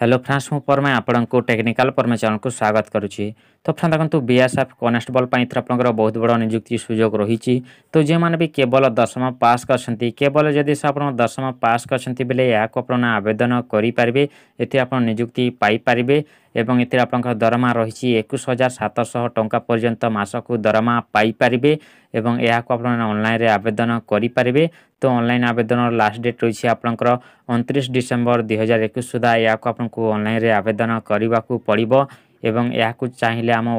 hello France মু পরমে আপনার technical পরমে চ্যানেলকে স্বাগত করুছি তো ফ্রান্স দেখুন বিএসএফ কনস্টেবল এর আপনার বহুত বড় নিযুক্তি সুযোগ রয়েছে তো যে মানে কেবল দশম পাস করছেন কেবল যদি আপনার দশম পাস করছেন বেলে এখন আপনার আবেদন করে এতে আপনার নিযুক্তি পাইপারে এবং এতে আপনার দরমা রয়েছে একুশ হাজার সাতশহ টঙ্কা পর্যন্ত মাসক দরমা পাইপারে এবং আপনার অনলাইন আবেদন করে তো অনলাইন আবেদন লাস্ট ডেট রয়েছে আপনার অনত্রিশ ডিসেম্বর দুই হাজার একুশ সুদ্ধা এখন আপনার অনলাইন আবেদন করা পড়ব এবং এখন চাইলে আমার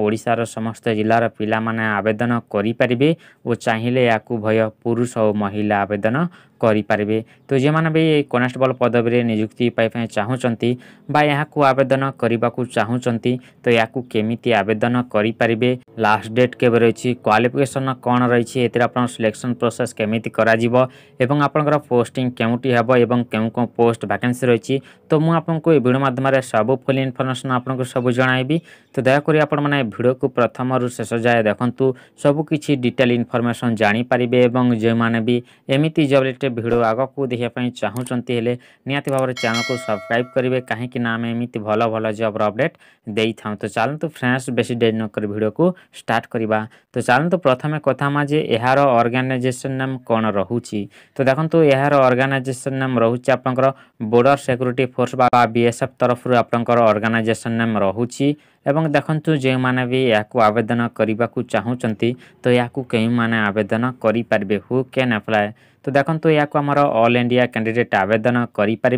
সমস্ত জেলার পিলা মানে আবেদন করে ও চাইলে এখন ভয় পুরুষ ও মহিলা আবেদন କରିପାରିବେ ତ ଯେଉଁମାନେ ବି ଏଇ କନେଷ୍ଟବଳ ପଦବୀରେ ନିଯୁକ୍ତି ପାଇବା ପାଇଁ ଚାହୁଁଛନ୍ତି ବା ଏହାକୁ ଆବେଦନ କରିବାକୁ ଚାହୁଁଛନ୍ତି ତ ଏହାକୁ କେମିତି ଆବେଦନ କରିପାରିବେ ଲାଷ୍ଟ ଡେଟ୍ କେବେ ରହିଛି କ୍ୱାଲିଫିକେସନ୍ କ'ଣ ରହିଛି ଏଥିରେ ଆପଣଙ୍କ ସିଲେକ୍ସନ୍ ପ୍ରୋସେସ୍ କେମିତି କରାଯିବ ଏବଂ ଆପଣଙ୍କର ପୋଷ୍ଟିଂ କେଉଁଠି ହେବ ଏବଂ କେଉଁ କେଉଁ ପୋଷ୍ଟ ଭ୍ୟାକେନ୍ସି ରହିଛି ତ ମୁଁ ଆପଣଙ୍କୁ ଏ ଭିଡ଼ିଓ ମାଧ୍ୟମରେ ସବୁ ଫୁଲ୍ ଇନଫର୍ମେସନ୍ ଆପଣଙ୍କୁ ସବୁ ଜଣାଇବି ତ ଦୟାକରି ଆପଣମାନେ ଭିଡ଼ିଓକୁ ପ୍ରଥମରୁ ଶେଷ ଯାଏ ଦେଖନ୍ତୁ ସବୁକିଛି ଡିଟେଲ୍ ଇନଫର୍ମେସନ୍ ଜାଣିପାରିବେ ଏବଂ ଯେଉଁମାନେ ବି ଏମିତି ଜବ୍ भिड आग को देखा चाहूँगी निहती भाव चैनल को सब्सक्राइब करेंगे कहीं आम एम भल भल जब्र अपडेट दे था तो चलतु फ्रेंड्स बेस डेरी नक भिड को स्टार्ट करवा তো ଚାଲନ୍ତୁ ପ୍ରଥମେ କଥା ହେମା ଯେ ଏହାର ଅର୍ଗାନାଇଜେସନ୍ ନାମ କ'ଣ ରହୁଛି ତ ଦେଖନ୍ତୁ ଏହାର ଅର୍ଗାନାଇଜେସନ୍ ନାମ ରହୁଛି ଆପଣଙ୍କର ବୋର୍ଡର ସିକ୍ୟୁରିଟି ଫୋର୍ସ ବା ବିଏସ୍ଏଫ୍ ତରଫରୁ ଆପଣଙ୍କର ଅର୍ଗାନାଇଜେସନ୍ ନାମ ରହୁଛି ଏବଂ ଦେଖନ୍ତୁ ଯେଉଁମାନେ ବି ଏହାକୁ ଆବେଦନ କରିବାକୁ ଚାହୁଁଛନ୍ତି ତ ଏହାକୁ କେଉଁମାନେ ଆବେଦନ କରିପାରିବେ ହୁ କ୍ୟାନ୍ ଆପ୍ଲାଏ তো দেখুন ইয়াকে আমার অল ইন্ডিয়া ক্যান্ডিডেট আবেদন করে পারে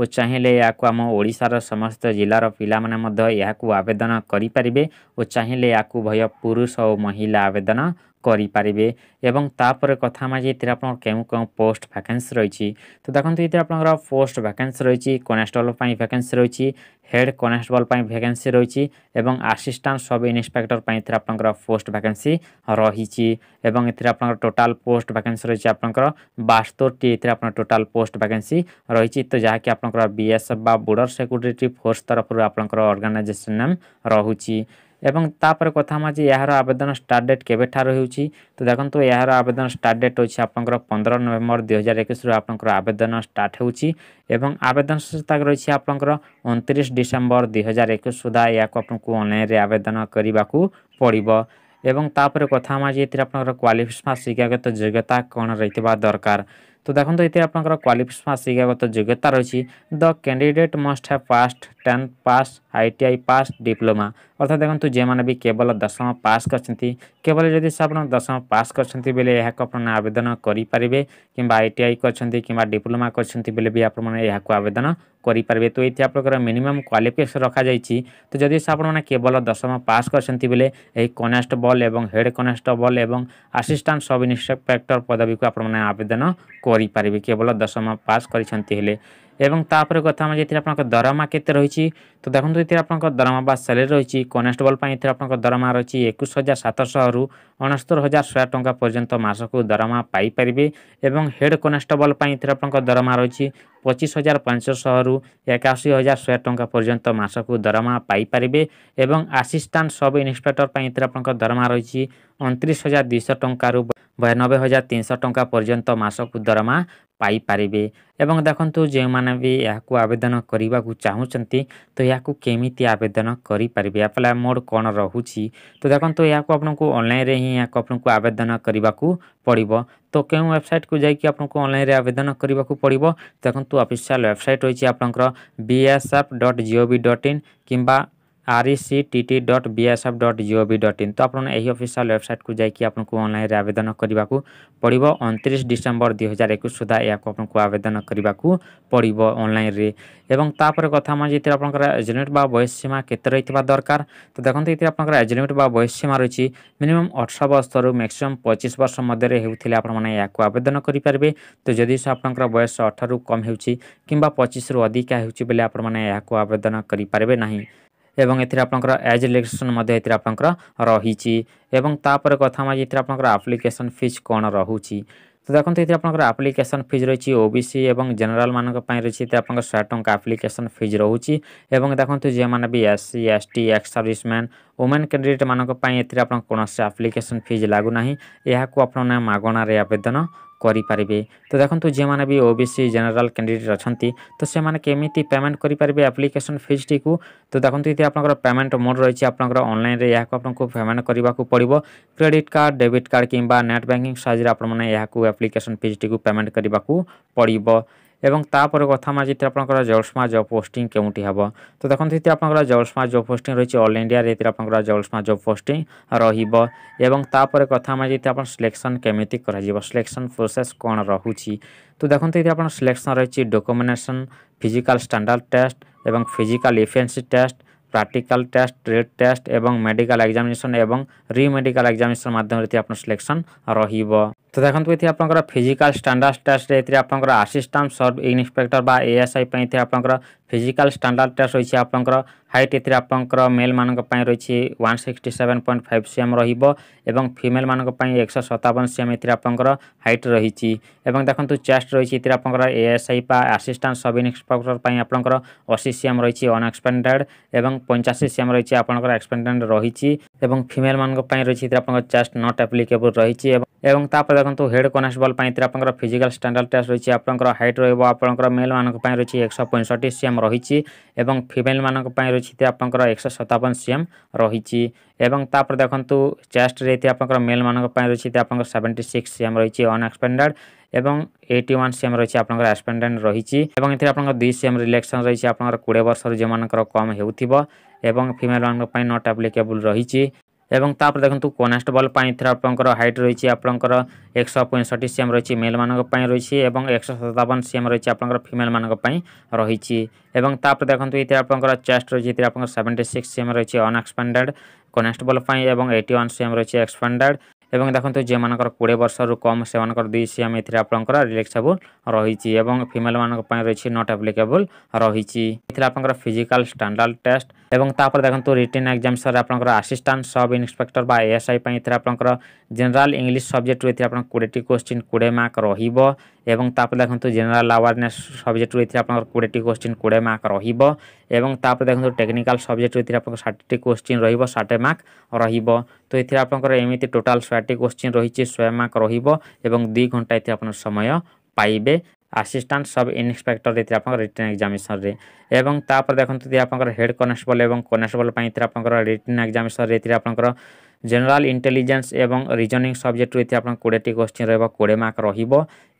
ଓ ଚାହିଁଲେ ଏହାକୁ ଆମ ଓଡ଼ିଶାର ସମସ୍ତ ଜିଲ୍ଲାର ପିଲାମାନେ ମଧ୍ୟ ଏହାକୁ ଆବେଦନ କରିପାରିବେ ଓ ଚାହିଁଲେ ଏହାକୁ ଭୟ ପୁରୁଷ ଓ ମହିଳା ଆବେଦନ କରିପାରିବେ ଏବଂ ତାପରେ କଥା ମାଜି ଏଥିରେ ଆପଣଙ୍କର କେଉଁ କେଉଁ ପୋଷ୍ଟ ଭ୍ୟାକେନ୍ସି ରହିଛି ତ ଦେଖନ୍ତୁ ଏଥିରେ ଆପଣଙ୍କର ପୋଷ୍ଟ ଭ୍ୟାକେନ୍ସି ରହିଛି କନେଷ୍ଟବଲ୍ ପାଇଁ ଭ୍ୟାକେନ୍ସି ରହିଛି ହେଡ଼୍ କନେଷ୍ଟବଲ୍ ପାଇଁ ଭ୍ୟାକେନ୍ସି ରହିଛି ଏବଂ ଆସିଷ୍ଟାଣ୍ଟ ସବ୍ ଇନ୍ସପେକ୍ଟର ପାଇଁ ଏଥିରେ ଆପଣଙ୍କର ପୋଷ୍ଟ ଭ୍ୟାକେନ୍ସି ରହିଛି ଏବଂ ଏଥିରେ ଆପଣଙ୍କର ଟୋଟାଲ୍ ପୋଷ୍ଟ ଭ୍ୟାକେନ୍ସି ରହିଛି ଆପଣଙ୍କର ବାସ୍ତୋରଟି ଏଥିରେ ଆପଣ ଟୋଟାଲ୍ ପୋଷ୍ଟ ଭ୍ୟାକେନ୍ସି ରହିଛି ତ ଯାହାକି ଆପଣଙ୍କର ବିଏସ୍ଏଫ୍ ବା ବର୍ଡ଼ର ସିକ୍ୟୁରିଟି ଫୋର୍ସ ତରଫରୁ ଆପଣଙ୍କର ଅର୍ଗାନାଇଜେସନ୍ ନାମ ରହୁଛି ଏବଂ ତାପରେ କଥା ହେମା ଯେ ଏହାର ଆବେଦନ ଷ୍ଟାର୍ଟ ଡେଟ୍ କେବେଠାରୁ ହେଉଛି ତ ଦେଖନ୍ତୁ ଏହାର ଆବେଦନ ଷ୍ଟାର୍ଟ ଡେଟ୍ ଅଛି ଆପଣଙ୍କର ପନ୍ଦର ନଭେମ୍ବର ଦୁଇହଜାର ଏକୋଇଶରୁ ଆପଣଙ୍କର ଆବେଦନ ଷ୍ଟାର୍ଟ ହେଉଛି ଏବଂ ଆବେଦନ ଶେଷ ରହିଛି ଆପଣଙ୍କର ଅଣତିରିଶ ଡିସେମ୍ବର ଦୁଇହଜାର ଏକୋଇଶ ସୁଦ୍ଧା ଏହାକୁ ଆପଣଙ୍କୁ ଅନଲାଇନ୍ରେ ଆବେଦନ କରିବାକୁ ପଡ଼ିବ ଏବଂ ତାପରେ କଥା ହେମା ଯେ ଏଥିରେ ଆପଣଙ୍କର କ୍ୱାଲିଫିକେସନ୍ ଶିକ୍ଷାଗତ ଯୋଗ୍ୟତା କ'ଣ ରହିଥିବା ଦରକାର তো দেখুন এতে আপনার কোয়ালিফিকেশন শিক্ষাগত যোগ্যতা রয়েছে the candidate must have passed tenth pass ITI pass diploma অর্থাৎ দেখুন যে কেবল দশম পাস করছেন কেবল যদি আপনার দশম পাস করছেন বেলে আপনার আবেদন করে কিংবা আইটিআই করছেন কিংবা ডিপ্লোমা করছেন বেলে বি আপনার আবেদন করে তো এতে আপনার মিনিমম কোয়ালিফিকেসন রখা যাই তো যদি আপনার কেবল দশম পাস করছেন বেলে এই কনেষ্টবল এবং হেড কনেষ্টবল এবং আসিষ্টাট সব ইন্সপেক্টর পদবীকে আপনার আবেদন করে কেবল দশম পাস করেছেন হলে এবং ତାପରେ କଥା ଆମେ ଯେଥିରେ ଆପଣଙ୍କ ଦରମା କେତେ ରହିଛି ତ ଦେଖନ୍ତୁ ଏଥିରେ ଆପଣଙ୍କ ଦରମା ବା ସାଲେରୀ ରହିଛି କନେଷ୍ଟବଲ୍ ପାଇଁ ଏଥିରେ ଆପଣଙ୍କ ଦରମା ରହିଛି ଏକୋଇଶ ହଜାର ସାତଶହରୁ ଅଣସ୍ତର ହଜାର ଶହେ ଟଙ୍କା ପର୍ଯ୍ୟନ୍ତ ମାସକୁ ଦରମା ପାଇପାରିବେ ଏବଂ ହେଡ଼୍ କନେଷ୍ଟବଲ୍ ପାଇଁ ଏଥିରେ ଆପଣଙ୍କ ଦରମା ରହିଛି ପଚିଶ ହଜାର ପାଞ୍ଚଶହରୁ ଏକାଅଶୀ ହଜାର ଶହେ ଟଙ୍କା ପର୍ଯ୍ୟନ୍ତ ମାସକୁ ଦରମା ପାଇପାରିବେ ଏବଂ ଆସିଷ୍ଟାଣ୍ଟ ସବ୍ ଇନ୍ସପେକ୍ଟର ପାଇଁ ଏଥିରେ ଆପଣଙ୍କ ଦରମା ରହିଛି ଅଣତିରିଶ ହଜାର ଦୁଇଶହ ଟଙ୍କାରୁ ବୟାନବେ ହଜାର ତିନିଶହ ଟଙ୍କା ପର୍ଯ୍ୟନ୍ତ ମାସକୁ ଦରମା ପାଇପାରିବେ ଏବଂ ଦେଖନ୍ତୁ ଯେଉଁମାନେ ବି ଏହାକୁ ଆବେଦନ କରିବାକୁ ଚାହୁଁଛନ୍ତି ତ ଏହାକୁ କେମିତି ଆବେଦନ କରିପାରିବେ ଆପ୍ଲାଏ ମୋଡ଼ କ'ଣ ରହୁଛି ତ ଦେଖନ୍ତୁ ଏହାକୁ ଆପଣଙ୍କୁ ଅନଲାଇନ୍ରେ ହିଁ ଏହାକୁ ଆପଣଙ୍କୁ ଆବେଦନ କରିବାକୁ ପଡ଼ିବ ତ କେଉଁ ୱେବସାଇଟ୍କୁ ଯାଇକି ଆପଣଙ୍କୁ ଅନଲାଇନ୍ରେ ଆବେଦନ କରିବାକୁ ପଡ଼ିବ ଦେଖନ୍ତୁ ଅଫିସିଆଲ୍ ୱେବସାଇଟ୍ ରହିଛି ଆପଣଙ୍କର B S F dot G O V dot in କିମ୍ବା आरईसीटीटी डट बीएसएफ डट जीओवी डट इन तो आपड़ यही अफिसीआल वेबसाइट को जाकि आपको अनलाइन आवेदन करने को पड़ो अणतीस डिसेम्बर दुई हजार एक सुधा या को आवेदन करने को पड़ो अनलाइन एवं तापर कथा मैं ये आपंकर एजिलिमिट बा बयस सीमा केत रही दरकार तो देखते ये आपंकर एजिलिमिट बा बयस सीमा रही मिनिमम अठर वर्ष रु मैक्सीम पचिश वर्ष मध्य होते आपने या आवेदन करेंगे तो जदि से आपंकर बयस अठर कम हो कि पचिश्रु अधिका हो बोले आपने या आवेदन करें ना এবং এর আপনার এজ রিলেক্সেসন এর আপনার রয়েছে এবং তাপরে কথা আমার এর আপনার আপ্লিকেসন ফিজ কোণ রয়েছে তো দেখুন এর আপনার আপ্লিকেসন ফিজ রয়েছে ওবিসি এবং জেনারেল মানুষ রয়েছে এতে আপনার শহে টঙ্কা আপ্লিকেসন ফিজ রয়েছে এবং দেখুন যে মানে বি SC ST ex serviceman women candidate মানুষ এতে আপনার কোণী আপ্লিকেসন ফিজ লাগু না এখন আপনার মাগণার আবেদন କରିପାରିବେ ତ ଦେଖନ୍ତୁ ଯେଉଁମାନେ ବି O B C general candidate ଅଛନ୍ତି ତ ସେମାନେ କେମିତି ପେମେଣ୍ଟ କରିପାରିବେ ଆପ୍ଲିକେସନ୍ ଫିଜ୍ଟିକୁ ତ ଦେଖନ୍ତୁ ଏଠି ଆପଣଙ୍କର ପେମେଣ୍ଟ ମୋଡ଼ ରହିଛି ଆପଣଙ୍କର ଅନଲାଇନ୍ରେ ଏହାକୁ ଆପଣଙ୍କୁ ପେମେଣ୍ଟ କରିବାକୁ ପଡ଼ିବ କ୍ରେଡ଼ିଟ୍ କାର୍ଡ଼ ଡେବିଟ୍ କାର୍ଡ଼ କିମ୍ବା ନେଟ୍ ବ୍ୟାଙ୍କିଂ ସାହାଯ୍ୟରେ ଆପଣମାନେ ଏହାକୁ ଆପ୍ଲିକେସନ୍ ଫିଜ୍ଟିକୁ ପେମେଣ୍ଟ କରିବାକୁ ପଡ଼ିବ এবং তাপরে কথা এটি আপনার জলস্মা জব পোস্টিং কেউটি হব তো দেখুন এটি আপনার জলস্মা জব পোস্টিং রয়েছে অল ইন্ডিয়ার এটি আপনার জলস্মা জব পোস্টিং রহব এবং তাপরে কথা এটি আপনার সিলেকশন কেমিতি করা সিলেকশন প্রোসেস কোণ রহুছি তো দেখুন এটি আপনার সিলেকশন রয়েছে ডকুমেন্টেসন ফিজিক্যাল স্ট্যান্ডার্ড টেস্ট এবং physical efficiency test practical test trade test ଏବଂ ମେଡ଼ିକାଲ ଏକ୍ଜାମିନେସନ୍ ଏବଂ ରି ମେଡ଼ିକାଲ ଏକ୍ଜାମିନେସନ୍ ମାଧ୍ୟମରେ ଏଠି ଆପଣ ସିଲେକ୍ସନ୍ ରହିବ ତ ଦେଖନ୍ତୁ ଏଠି ଆପଣଙ୍କର ଫିଜିକାଲ ଷ୍ଟାଣ୍ଡାର୍ଡ ଟେଷ୍ଟରେ ଏଥିରେ ଆପଣଙ୍କର ଆସିଷ୍ଟାଣ୍ଟ ସର୍ଭ ଇନ୍ସପେକ୍ଟର ବା ଏଏସ୍ଆଇ ପାଇଁ ଏଥିରେ ଆପଣଙ୍କର ଫିଜିକାଲ ଷ୍ଟାଣ୍ଡାର୍ଡ ଟେଷ୍ଟ ରହିଛି ଆପଣଙ୍କର ହାଇଟ୍ ଏଥିରେ ଆପଣଙ୍କର ମେଲ୍ମାନଙ୍କ ପାଇଁ ରହିଛି one sixty seven point five C M ରହିବ ଏବଂ ଫିମେଲ୍ମାନଙ୍କ ପାଇଁ ଏକଶହ ସତାବନ ସି ଏମ୍ ଏଥିରେ ଆପଣଙ୍କର ହାଇଟ୍ ରହିଛି ଏବଂ ଦେଖନ୍ତୁ ଚେଷ୍ଟ ରହିଛି ଏଥିରେ ଆପଣଙ୍କର ଏଏସ୍ଆଇ ବା ଆସିଷ୍ଟାଣ୍ଟ ସବ୍ ଇନ୍ସପେକ୍ଟର ପାଇଁ ଆପଣଙ୍କର ଅଶୀ ସି ଏମ୍ ରହିଛି ଅନଏକ୍ସପେଣ୍ଡେଡ଼ ଏବଂ ପଞ୍ଚାଅଶୀ ସି ଏମ୍ ରହିଛି ଆପଣଙ୍କର ଏକ୍ସପେଣ୍ଡେଡ଼ ରହିଛି এবং ফিমেল মান রয়েছে আপনার চেস্ট নট আপ্লিকেবল রয়েছে এবং তাপরে দেখুন হেড কনস্টেবল আপনার ফিজিক্যাল স্ট্যান্ডার্ড টেস্ট রয়েছে আপনার হাইট রহব আপনার মেল মান রয়েছে একশো পঁয়ষঠি সিএম রয়েছে এবং ফিমেল মান রয়েছে আপনার একশো সতাবন সিএম রয়েছে এবং তাপরে দেখুন চেস্ট আপনার মেল মান রয়েছে আপনার সেভেন্টি সিক্স সিএম রয়েছে অনএক্সপেন্ডেড এবং এইটি ওয়ান সিএম রয়েছে আপনার আসপেন্ডেন্ট রয়েছে এবং এতে আপনার দুই সিএম রিলেকশন রয়েছে আপনার কোড়িয়ে বর্ষর যে কম হেউথিব এবং ফিমেল মানুষ নট আপ্লিকেবল রয়েছে এবং তাপরে দেখুন কনেস্টেবল এর আপনার হাইট রয়েছে আপনার একশো পঁয়ষঠি সিএম রয়েছে মেল মানুষ রয়েছে এবং একশো সতাবন সিএম রয়েছে আপনার ফিমেল মানুষ রয়েছে এবং তাপরে দেখুন এতে আপনার চেস্ট রয়েছে এতে আপনার সেভেন্টি সিক্স সিএম রয়েছে অনএক্সপেন্ডেড কনেস্টেবল এবং এইটি ওয়ান সিএম রয়েছে এক্সপেন্ডেড এবং দেখন্ত যে মানকৰ 20 বছৰৰ কম সেৱন কৰা দিছি আমি ইথৰে আপোনাকৰ ৰিল্যাক্সেবল ৰহিছি আৰু ফিমেল মানকৰ পই ৰহিছি নট এপ্লিকেবল ৰহিছি ইথৰে আপোনাকৰ ফিজিক্যাল স্ট্যান্ডার্ড টেস্ট আৰু তাৰ পৰা দেখন্ত ৰিটিন এক্সামছৰ আপোনাকৰ অ্যাসিস্টেণ্ট সাব ইনস্পেক্টৰ বা AISI পই ইথৰে আপোনাকৰ جنرل ইংলিছ সাবজেক্ট ৰে ইথৰে আপোনাক 20 টি কোৱেশ্চন 20 মাৰ্ক ৰহিব আৰু তাৰ পৰা দেখন্ত جنرل අවৱাৰনেস সাবজেক্ট ৰে ইথৰে আপোনাক 20 টি কোৱেশ্চন 20 মাৰ্ক ৰহিব এবং তাপরে দেখুন টেকনিকাল সবজেক্ট এর আপনার ষাটটি কোশ্চিন রহব ষাটে মার্ক রহব তো এর আপনার এমনি টোটাল শহেটি কোশ্চিন রয়েছে শহে মার্ক রহব এবং দুই ঘন্টা এতে আপনার সময় পাইবে ଆସିଷ୍ଟାଣ୍ଟ ସବ୍ ଇନ୍ସପେକ୍ଟର ଏଥିରେ ଆପଣଙ୍କର ରିଟର୍ଣ୍ଣ ଏକ୍ଜାମିନେସନ୍ରେ ଏବଂ ତାପରେ ଦେଖନ୍ତୁ ଏଥିରେ ଆପଣଙ୍କର ହେଡ଼୍ କନେଷ୍ଟବଲ୍ ଏବଂ କନେଷ୍ଟବଲ୍ ପାଇଁ ଏଥିରେ ଆପଣଙ୍କର ରିଟର୍ଣ୍ଣ ଏକ୍ଜାମିନେସନ୍ରେ ଏଥିରେ ଆପଣଙ୍କର জেনারেল ইন্টেলিজেন্স এবং রিজনিং সবজেক্ট রয়েছে আপনার কোড়িটি কোশ্চিন রহব কোড়ি মার্ক রহব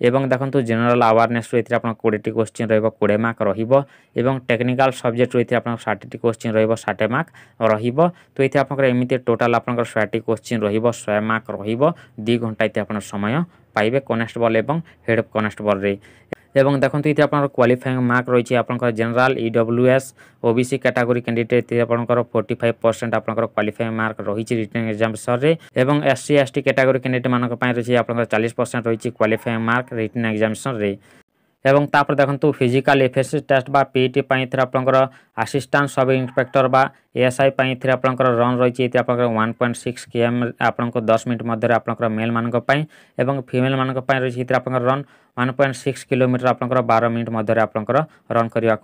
এবং দেখুন জেনারেল আওয়ারনেস রয়েছে আপনার কোড়িটি কোশ্চিন রহব কোড়ি মার্ক রহব এবং টেকনিকাল সবজেক্ট রয়েছে আপনার ষাটটি কোশ্চিন রহব ষাটে মার্ক রহব তো এতে আপনার এমনি টোটাল আপনার শহেটি কোশ্চিন রহব শহে মার্ক রহব দুই ঘন্টা এতে আপনার সময় পাইবে কনস্টেবল এবং হেড অফ কনস্টেবলরে এবং দেখুন এটি আপনার কোয়ালিফাইং মার্ক রয়েছে আপনার general EWS OBC category candidate এটি আপনার ফোর্টি ফাইভ পরসেন্ট আপনার কোয়ালিফাইং মার্ক রয়েছে রিটেন এক্সাম সরে এবং এসসি এসটি ক্যাটাগরি ক্যান্ডিডেট মানুষ রয়েছে আপনার চালিশ পরসেন্ট রয়েছে কোয়ালিফাইং মার্ক রিটেন এক্সামিশনরে এবং তাপরে দেখুন ফিজিকাল এফিসিয়েন্সি টেস্ট বা পিইটি এর আপনার আসিষ্টাট সব ইন্সপেক্টর বা এএসআই আপনার রন রয়েছে এতে আপনার ওয়ান পয়েন্ট সিক্স কেএম আপনার দশ মিনিট মধ্যে আপনার মেল মানুষ এবং ফিমেল মানুষ রয়েছে এতে আপনার run one point six kilometre আপনার বার মিনিট মধ্যে আপনার রন করা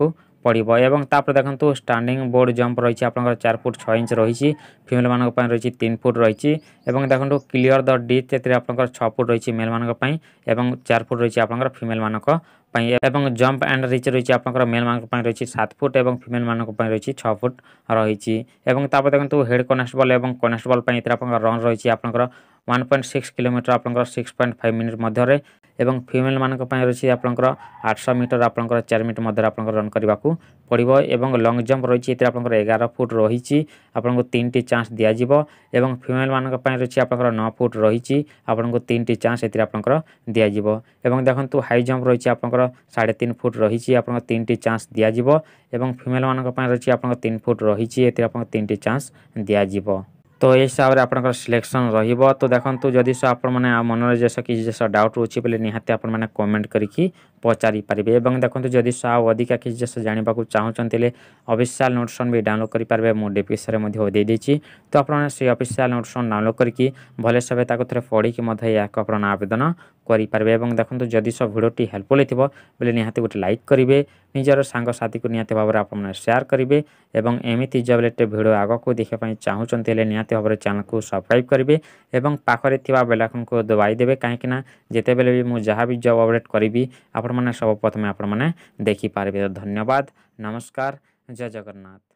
পড়ব এবং তাপরে দেখুন স্টাণ্ডিং বোর্ড জম্প রয়েছে আপনার চার ফুট ছ ইঞ্চ রয়েছে ফিমেল মানুষ রয়েছে তিন ফুট রয়েছে এবং দেখুন ক্লিয়র দ ডিচ এতে আপনার ছ ফুট রয়েছে মেল মানুষ এবং চার ফুট রয়েছে আপনার ফিমেল মানুষ এবং জম্প অ্যান্ড রিচ রয়েছে আপনার মেল মানুষ রয়েছে সাত ফুট এবং ফিমেল মানুষ রয়েছে ছ ফুট রয়েছে এবং তারপরে দেখুন হেড কনস্টেবল এবং কনস্টেবল এতে আপনার রন রয়েছে আপনার ୱାନ୍ ପଏଣ୍ଟ ସିକ୍ସ କିଲୋମିଟର ଆପଣଙ୍କର ସିକ୍ସ ପଏଣ୍ଟ ଫାଇଭ୍ ମିନିଟ୍ ମଧ୍ୟରେ ଏବଂ ଫିମେଲ୍ମାନଙ୍କ ପାଇଁ ରହିଛି ଆପଣଙ୍କର ଆଠଶହ ମିଟର ଆପଣଙ୍କର ଚାରି ମିନିଟ୍ ମଧ୍ୟରେ ଆପଣଙ୍କର ରନ୍ କରିବାକୁ ପଡ଼ିବ ଏବଂ ଲଙ୍ଗ୍ ଜମ୍ପ ରହିଛି ଏଥିରେ ଆପଣଙ୍କର ଏଗାର ଫୁଟ୍ ରହିଛି ଆପଣଙ୍କୁ ତିନିଟି ଚାନ୍ସ ଦିଆଯିବ ଏବଂ ଫିମେଲ୍ମାନଙ୍କ ପାଇଁ ରହିଛି ଆପଣଙ୍କର ନଅ ଫୁଟ୍ ରହିଛି ଆପଣଙ୍କୁ ତିନିଟି ଚାନ୍ସ ଏଥିରେ ଆପଣଙ୍କର ଦିଆଯିବ ଏବଂ ଦେଖନ୍ତୁ ହାଇ ଜମ୍ପ ରହିଛି ଆପଣଙ୍କର ସାଢ଼େ ତିନି ଫୁଟ୍ ରହିଛି ଆପଣଙ୍କ ତିନିଟି ଚାନ୍ସ ଦିଆଯିବ ଏବଂ ଫିମେଲ୍ମାନଙ୍କ ପାଇଁ ରହିଛି ଆପଣଙ୍କ ତିନି ଫୁଟ୍ ରହିଛି ଏଥିରେ ଆପଣଙ୍କ ତିନିଟି ଚାନ୍ସ ଦିଆଯିବ তো এই হিসাবে আপনার সিলেকশন রহব তো দেখুন যদি আপনার মনে যে কিছু জিনিস ডাউট রয়েছে বলে নিহতি আপনার কমেন্ট করি পচারি পারে এবং দেখুন যদি অধিকা কিছু জিনিস জাঁয়া চাহুমান অফিসিয়াল নোটসন বি ডাউনলোড করে পারবে মু ডিপিসরে দিয়েছি তো আপনার সেই অফিসিয়াল নোটসন ডাউনলোড করি ভালো হিসাবে তাকে থরে পড়ি আপনার আবেদন করি পারবে এবং দেখো তো যদি সব ভিডিওটি হেল্পফুল লিবলে নিহাতে গট লাইক করিবে নিজৰ সঙ্গ সাথীক নিয়াতে বাবে আপোনানে শেয়ার করিবে এবং এমিতি জাবেলেটে ভিডিও আগকো দেখে পই চাওচন্তলে নিয়াতে বাবে চ্যানেল কো সাবস্ক্রাইব করিবে এবং পাখরে থিবা বেল আইকন কো দবাই দেবে কাহেক না জেতেবেলে বি মু জহা বি জব আপডেট করিবি আপোনানে সব পথম আপোনানে দেখি পারবে ধন্যবাদ নমস্কার জয় জগন্নাথ